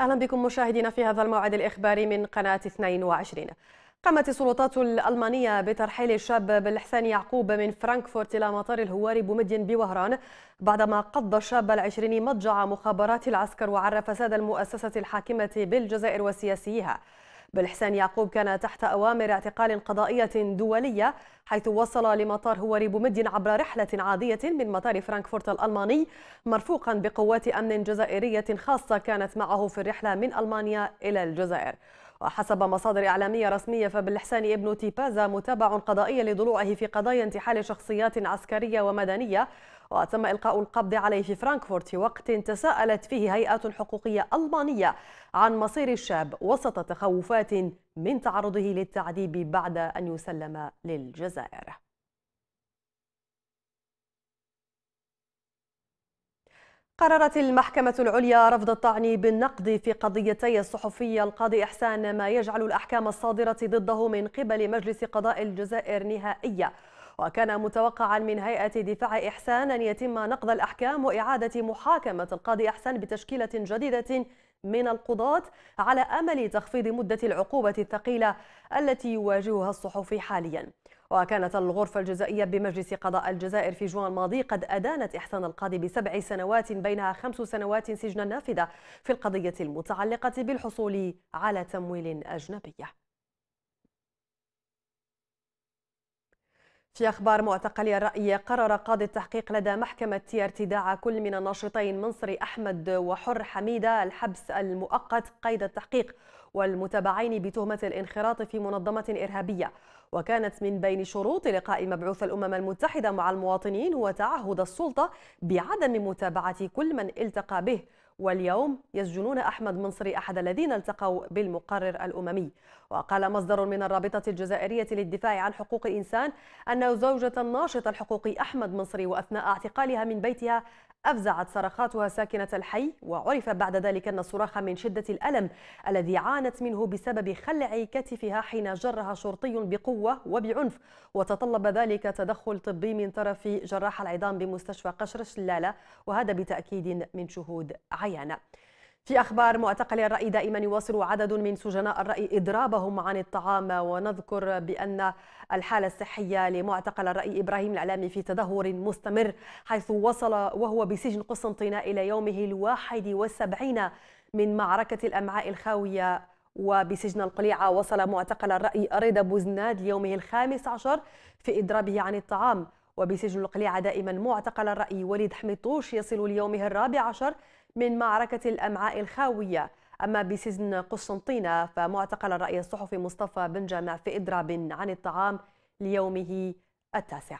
أهلا بكم مشاهدينا في هذا الموعد الإخباري من قناة 22 قامت السلطات الألمانية بترحيل الشاب بالحسان يعقوب من فرانكفورت إلى مطار الهواري بومدين بوهران بعدما قضى الشاب العشريني مضجع مخابرات العسكر وعرف ساد المؤسسة الحاكمة بالجزائر وسياسيها حسين يعقوب كان تحت أوامر اعتقال قضائية دولية حيث وصل لمطار هواري بومدين عبر رحلة عادية من مطار فرانكفورت الألماني مرفوقا بقوات أمن جزائرية خاصة كانت معه في الرحلة من ألمانيا إلى الجزائر وحسب مصادر إعلامية رسمية فبالحسان ابن تيبازا متابع قضائي لضلوعه في قضايا انتحال شخصيات عسكرية ومدنية وتم إلقاء القبض عليه في فرانكفورت في وقت تساءلت فيه هيئات حقوقية ألمانية عن مصير الشاب وسط تخوفات من تعرضه للتعذيب بعد أن يسلم للجزائر قررت المحكمة العليا رفض الطعن بالنقد في قضيتي الصحفية القاضي إحسان ما يجعل الأحكام الصادرة ضده من قبل مجلس قضاء الجزائر نهائية وكان متوقعا من هيئة دفاع إحسان أن يتم نقض الأحكام وإعادة محاكمة القاضي إحسان بتشكيلة جديدة من القضاة على أمل تخفيض مدة العقوبة الثقيلة التي يواجهها الصحفي حاليا وكانت الغرفة الجزائية بمجلس قضاء الجزائر في جوان الماضي قد أدانت إحسان القاضي بسبع سنوات بينها خمس سنوات سجنا نافذة في القضية المتعلقة بالحصول على تمويل أجنبية في أخبار معتقلي الرأي قرر قاضي التحقيق لدى محكمة ارتداع كل من الناشطين منصري أحمد وحر حميدة الحبس المؤقت قيد التحقيق والمتابعين بتهمة الانخراط في منظمة إرهابية وكانت من بين شروط لقاء مبعوث الأمم المتحدة مع المواطنين هو تعهد السلطة بعدم متابعة كل من التقى به واليوم يسجنون أحمد منصري أحد الذين التقوا بالمقرر الأممي وقال مصدر من الرابطة الجزائرية للدفاع عن حقوق الإنسان أن زوجة الناشط الحقوقي أحمد منصري وأثناء اعتقالها من بيتها أفزعت صرخاتها ساكنة الحي وعرف بعد ذلك أن الصراخ من شدة الألم الذي عانت منه بسبب خلع كتفها حين جرها شرطي بقوة وبعنف وتطلب ذلك تدخل طبي من طرف جراح العظام بمستشفى قشر شلالة وهذا بتأكيد من شهود عيانة في أخبار معتقل الرأي دائما يواصل عدد من سجناء الرأي إضرابهم عن الطعام ونذكر بأن الحالة الصحية لمعتقل الرأي إبراهيم العلامي في تدهور مستمر حيث وصل وهو بسجن قسنطينة إلى يومه الواحد والسبعين من معركة الأمعاء الخاوية وبسجن القليعة وصل معتقل الرأي أريد بوزناد ليومه الخامس عشر في إضرابه عن الطعام وبسجن القليعة دائما معتقل الرأي وليد حميطوش يصل ليومه الرابع عشر من معركة الأمعاء الخاوية أما بسجن قسنطينة فمعتقل الرأي الصحفي مصطفى بن جامع في إضراب عن الطعام ليومه التاسع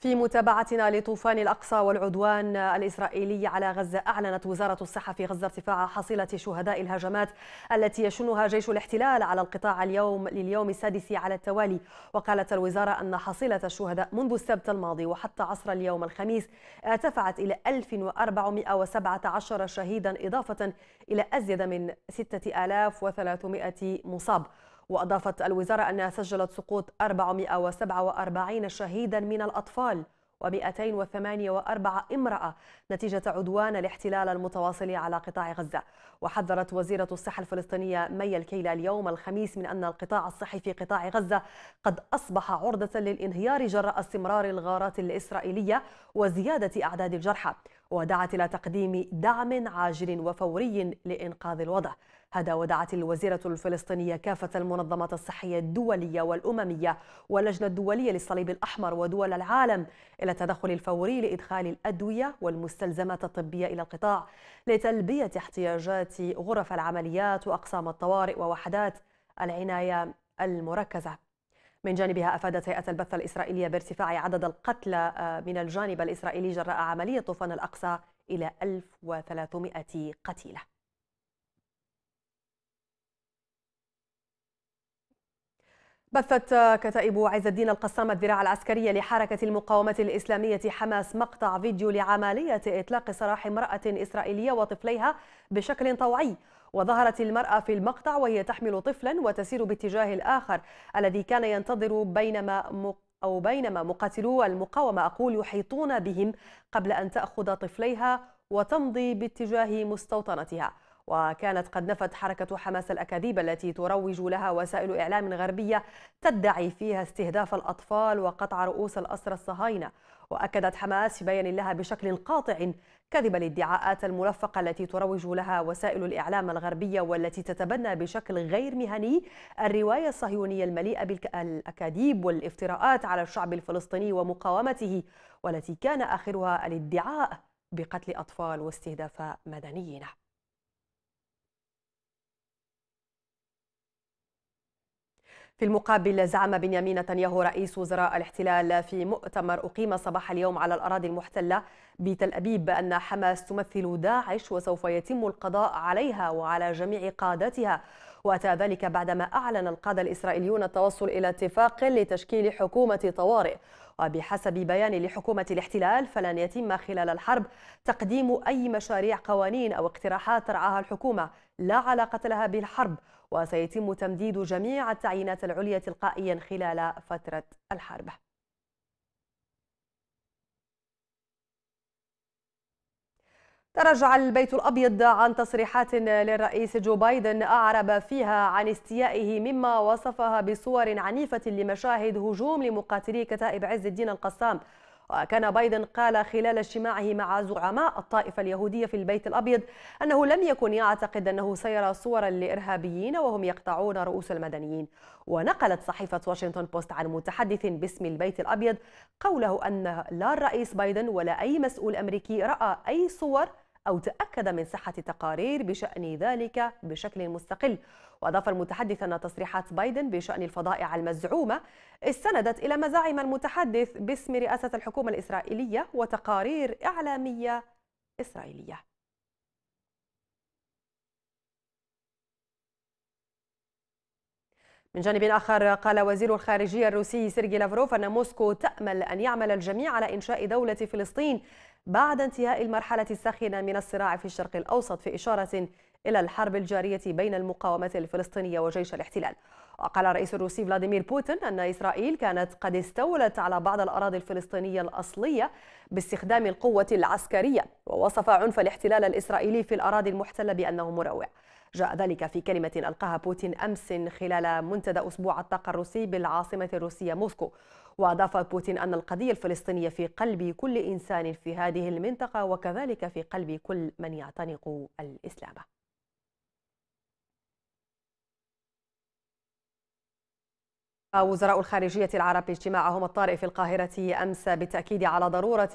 في متابعتنا لطوفان الأقصى والعدوان الإسرائيلي على غزة أعلنت وزارة الصحة في غزة ارتفاع حصيلة شهداء الهجمات التي يشنها جيش الاحتلال على القطاع اليوم لليوم السادس على التوالي وقالت الوزارة أن حصيلة الشهداء منذ السبت الماضي وحتى عصر اليوم الخميس ارتفعت إلى 1417 شهيدا إضافة إلى أزيد من 6300 مصاب وأضافت الوزارة أنها سجلت سقوط 447 شهيدا من الأطفال و248 امرأة نتيجة عدوان الاحتلال المتواصل على قطاع غزة وحذرت وزيرة الصحة الفلسطينية مي الكيلة اليوم الخميس من أن القطاع الصحي في قطاع غزة قد أصبح عرضة للانهيار جراء استمرار الغارات الإسرائيلية وزيادة أعداد الجرحى ودعت إلى تقديم دعم عاجل وفوري لإنقاذ الوضع هذا ودعت الوزيرة الفلسطينية كافة المنظمات الصحية الدولية والأممية واللجنة الدولية للصليب الأحمر ودول العالم إلى التدخل الفوري لإدخال الأدوية والمستلزمات الطبية إلى القطاع لتلبية احتياجات غرف العمليات وأقسام الطوارئ ووحدات العناية المركزة من جانبها أفادت هيئة البث الإسرائيلية بارتفاع عدد القتلى آه، من الجانب الإسرائيلي جراء عملية طوفان الأقصى إلى 1300 قتيلة بثت آه، كتائب عز الدين القسام الذراع العسكرية لحركة المقاومة الإسلامية حماس مقطع فيديو لعملية إطلاق سراح امرأة إسرائيلية وطفليها بشكل طوعي وظهرت المرأة في المقطع وهي تحمل طفلا وتسير باتجاه الآخر الذي كان ينتظر بينما مق أو بينما مقاتلو المقاومة أقول يحيطون بهم قبل أن تأخذ طفليها وتمضي باتجاه مستوطنتها وكانت قد نفت حركة حماس الأكاذيب التي تروج لها وسائل إعلام غربية تدعي فيها استهداف الأطفال وقطع رؤوس الأسرى الصهاينة وأكدت حماس في بيان لها بشكل قاطع كذب الادعاءات المرفقة التي تروج لها وسائل الإعلام الغربية والتي تتبنى بشكل غير مهني الرواية الصهيونية المليئة بالأكاذيب والافتراءات على الشعب الفلسطيني ومقاومته والتي كان آخرها الادعاء بقتل أطفال واستهداف مدنيين في المقابل زعم بنيامين نتنياهو رئيس وزراء الاحتلال في مؤتمر أقيم صباح اليوم على الأراضي المحتلة بتل أبيب بأن حماس تمثل داعش وسوف يتم القضاء عليها وعلى جميع قادتها وأتى ذلك بعدما أعلن القادة الإسرائيليون التوصل إلى اتفاق لتشكيل حكومة طوارئ وبحسب بيان لحكومة الاحتلال فلن يتم خلال الحرب تقديم أي مشاريع قوانين أو اقتراحات ترعاها الحكومة لا علاقة لها بالحرب وسيتم تمديد جميع التعيينات العليا تلقائيا خلال فترة الحرب تراجع البيت الأبيض عن تصريحات للرئيس جو بايدن أعرب فيها عن استيائه مما وصفها بصور عنيفة لمشاهد هجوم لمقاتلي كتائب عز الدين القسام وكان بايدن قال خلال اجتماعه مع زعماء الطائفة اليهودية في البيت الأبيض أنه لم يكن يعتقد أنه سيرى صورا لإرهابيين وهم يقطعون رؤوس المدنيين ونقلت صحيفة واشنطن بوست عن متحدث باسم البيت الأبيض قوله أن لا الرئيس بايدن ولا أي مسؤول أمريكي رأى أي صور أو تأكد من صحة تقارير بشأن ذلك بشكل مستقل وأضاف المتحدث أن تصريحات بايدن بشأن الفضائع المزعومة استندت إلى مزاعم المتحدث باسم رئاسة الحكومة الإسرائيلية وتقارير إعلامية إسرائيلية من جانب آخر قال وزير الخارجية الروسي سيرجي لافروف أن موسكو تأمل أن يعمل الجميع على إنشاء دولة فلسطين بعد انتهاء المرحلة الساخنة من الصراع في الشرق الأوسط في إشارة إلى الحرب الجارية بين المقاومة الفلسطينية وجيش الاحتلال وقال الرئيس الروسي فلاديمير بوتين أن إسرائيل كانت قد استولت على بعض الأراضي الفلسطينية الأصلية باستخدام القوة العسكرية ووصف عنف الاحتلال الإسرائيلي في الأراضي المحتلة بأنه مروع جاء ذلك في كلمة ألقاها بوتين أمس خلال منتدى أسبوع الطاقة الروسي بالعاصمة الروسية موسكو وأضاف بوتين أن القضية الفلسطينية في قلب كل إنسان في هذه المنطقة وكذلك في قلب كل من يعتنق الإسلام وزراء الخارجية العرب اجتماعهم الطارئ في القاهرة أمس بالتأكيد على ضرورة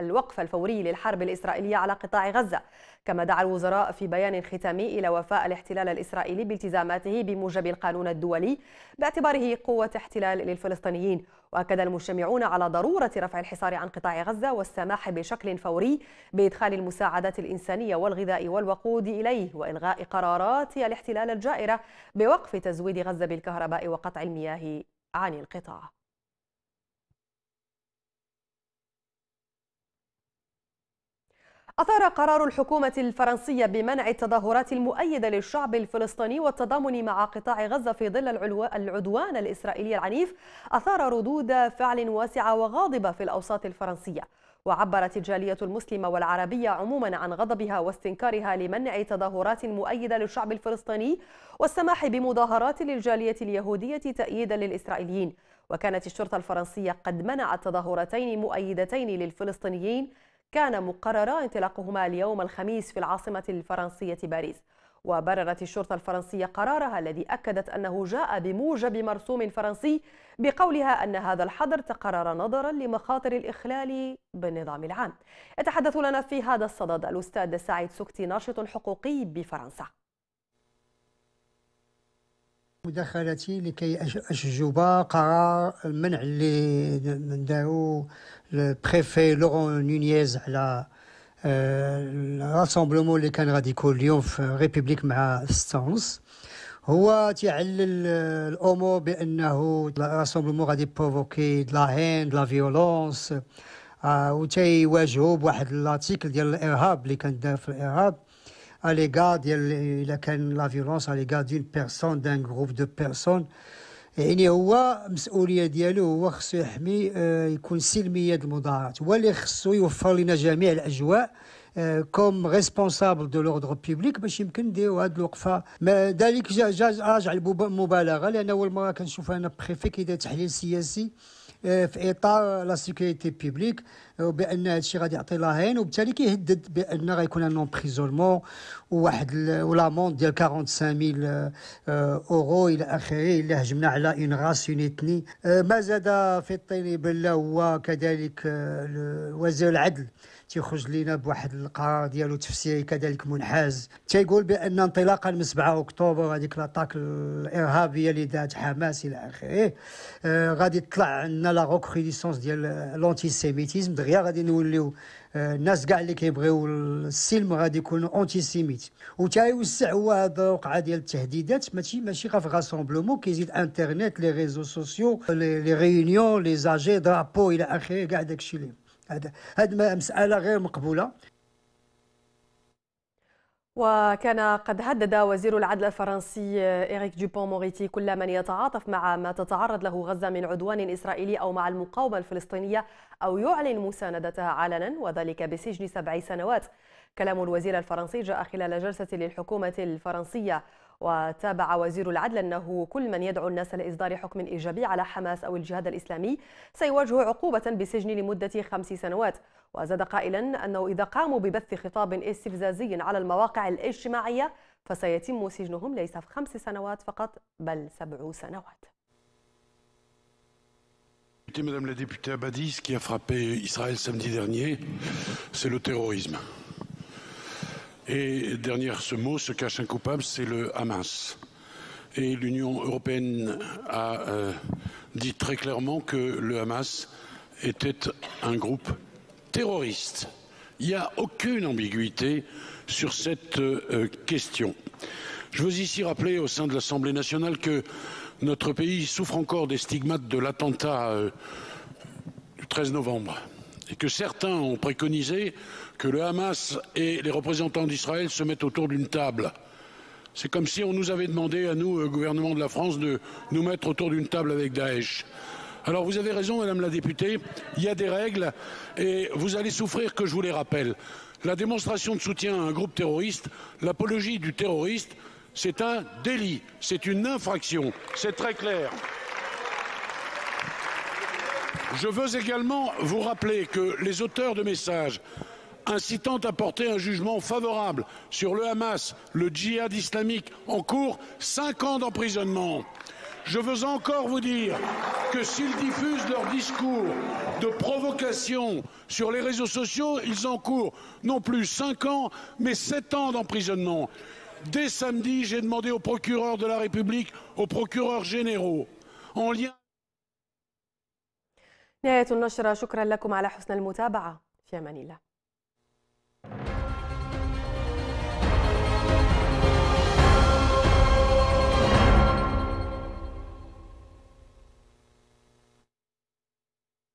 الوقف الفوري للحرب الإسرائيلية على قطاع غزة كما دعا الوزراء في بيان ختامي إلى وفاء الاحتلال الإسرائيلي بالتزاماته بموجب القانون الدولي باعتباره قوة احتلال للفلسطينيين واكد المجتمعون على ضروره رفع الحصار عن قطاع غزه والسماح بشكل فوري بادخال المساعدات الانسانيه والغذاء والوقود اليه والغاء قرارات الاحتلال الجائره بوقف تزويد غزه بالكهرباء وقطع المياه عن القطاع أثار قرار الحكومة الفرنسية بمنع التظاهرات المؤيدة للشعب الفلسطيني والتضامن مع قطاع غزة في ظل العدوان الإسرائيلي العنيف أثار ردود فعل واسعة وغاضبة في الأوساط الفرنسية وعبرت الجالية المسلمة والعربية عموما عن غضبها واستنكارها لمنع تظاهرات مؤيدة للشعب الفلسطيني والسماح بمظاهرات للجالية اليهودية تأييدا للإسرائيليين وكانت الشرطة الفرنسية قد منعت تظاهرتين مؤيدتين للفلسطينيين كان مقررا انطلاقهما اليوم الخميس في العاصمة الفرنسية باريس وبررت الشرطة الفرنسية قرارها الذي أكدت أنه جاء بموجب مرسوم فرنسي بقولها أن هذا الحظر تقرر نظرا لمخاطر الإخلال بالنظام العام يتحدث لنا في هذا الصدد الأستاذ سعيد سكتي ناشط حقوقي بفرنسا مداخلتي لكي أشجب قرار المنع اللي من دارو البريفي لورون نونيز على آه، الراسمبلومون اللي كان غادي يكون اليوم في ريبوبليك مع ستونس هو تيعلل الامور بانه الراسمبلومون غادي بروفوكي لا هين لا فيولونس وتيواجهوا بواحد لاتيكل ديال الارهاب اللي كان دار في الارهاب à l'égard de la violence à l'égard d'une personne, d'un groupe de personnes. يعني هو المسؤوليه ديالو هو خصو يحمي يكون سلميه المظاهرات هو اللي خصو يوفر لنا جميع الاجواء الوقفه ذلك المبالغه لان كنشوف انا كيدير تحليل سياسي في اطار publique, وبان هذا الشيء غادي يعطي لاهين وبالتالي كيهدد بان غيكون ان امبريزونمون وواحد ولاموند ديال 45000 آه، اورو الى اخره الا هجمنا على اون راس اون اتني ما زاد في الطين بلا هو كذلك آه، وزير العدل تيخرج لينا بواحد القرار ديالو تفسيري كذلك منحاز تيقول بان انطلاقا من 7 اكتوبر هذيك لاطاك الارهابيه اللي دارت حماس الى اخره آه، غادي تطلع عندنا لا ريكريديسونس ديال لونتيسيميتيزم دغيا غادي نوليو آه، الناس كاع اللي كيبغيو السلم غادي يكونوا اونتي سيميت وتايوسع هو هذا الوقعه ديال التهديدات ماشي ماشي غير في غاسومبلومون كيزيد انترنيت لي ريزو سوسيو لي ريونيون لي زاجي درابو الى اخره كاع داكشي اللي هذا هاد مساله غير مقبوله وكان قد هدد وزير العدل الفرنسي إريك آه، دوبون موريتي كل من يتعاطف مع ما تتعرض له غزة من عدوان إسرائيلي أو مع المقاومة الفلسطينية أو يعلن مساندتها علنا وذلك بسجن سبع سنوات كلام الوزير الفرنسي جاء خلال جلسة للحكومة الفرنسية وتابع وزير العدل أنه كل من يدعو الناس لإصدار حكم إيجابي على حماس أو الجهاد الإسلامي سيواجه عقوبة بالسجن لمدة خمس سنوات وزاد قائلا أنه إذا قاموا ببث خطاب استفزازي على المواقع الاجتماعية فسيتم سجنهم ليس في خمس سنوات فقط بل سبع سنوات Madame la députée Abadis, ce qui a frappé Israël samedi dernier, c'est le terrorisme. Et dernier ce mot, se cache un coupable, c'est le Hamas. Et l'Union européenne a euh, dit très clairement que le Hamas était un groupe terroriste. Il n'y a aucune ambiguïté sur cette euh, question. Je veux ici rappeler au sein de l'Assemblée nationale que notre pays souffre encore des stigmates de l'attentat euh, du 13 novembre et que certains ont préconisé que le Hamas et les représentants d'Israël se mettent autour d'une table. C'est comme si on nous avait demandé, à nous, au euh, gouvernement de la France, de nous mettre autour d'une table avec Daesh. Alors vous avez raison, Madame la députée, il y a des règles et vous allez souffrir que je vous les rappelle. La démonstration de soutien à un groupe terroriste, l'apologie du terroriste, c'est un délit, c'est une infraction, c'est très clair. Je veux également vous rappeler que les auteurs de messages incitant à porter un jugement favorable sur le Hamas, le djihad islamique, en cours cinq ans d'emprisonnement. Je veux encore vous dire que s'ils diffusent leurs discours de provocation sur les réseaux sociaux, ils encourent non plus cinq ans, mais sept ans d'emprisonnement. Dès samedi, j'ai demandé au procureur de la République, aux procureurs généraux, en lien نهاية النشرة شكرا لكم على حسن المتابعة في أمان الله